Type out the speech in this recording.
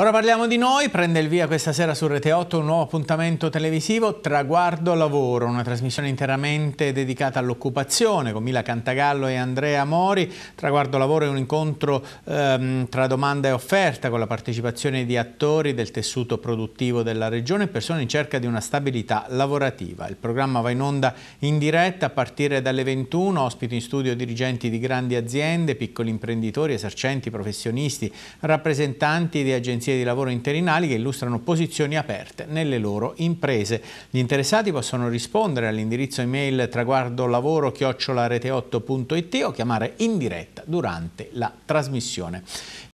Ora parliamo di noi, prende il via questa sera su Rete 8 un nuovo appuntamento televisivo Traguardo Lavoro, una trasmissione interamente dedicata all'occupazione con Mila Cantagallo e Andrea Mori. Traguardo Lavoro è un incontro ehm, tra domanda e offerta con la partecipazione di attori del tessuto produttivo della regione e persone in cerca di una stabilità lavorativa. Il programma va in onda in diretta a partire dalle 21, ospiti in studio dirigenti di grandi aziende, piccoli imprenditori, esercenti, professionisti, rappresentanti di agenzie richieste di lavoro interinali che illustrano posizioni aperte nelle loro imprese. Gli interessati possono rispondere all'indirizzo email traguardolavoro-rete8.it o chiamare in diretta durante la trasmissione.